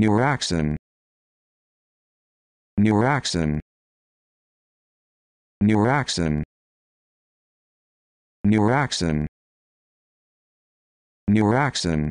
Neuraxin. Neuraxin. Neuraxin. Neuraxin. Neuraxin.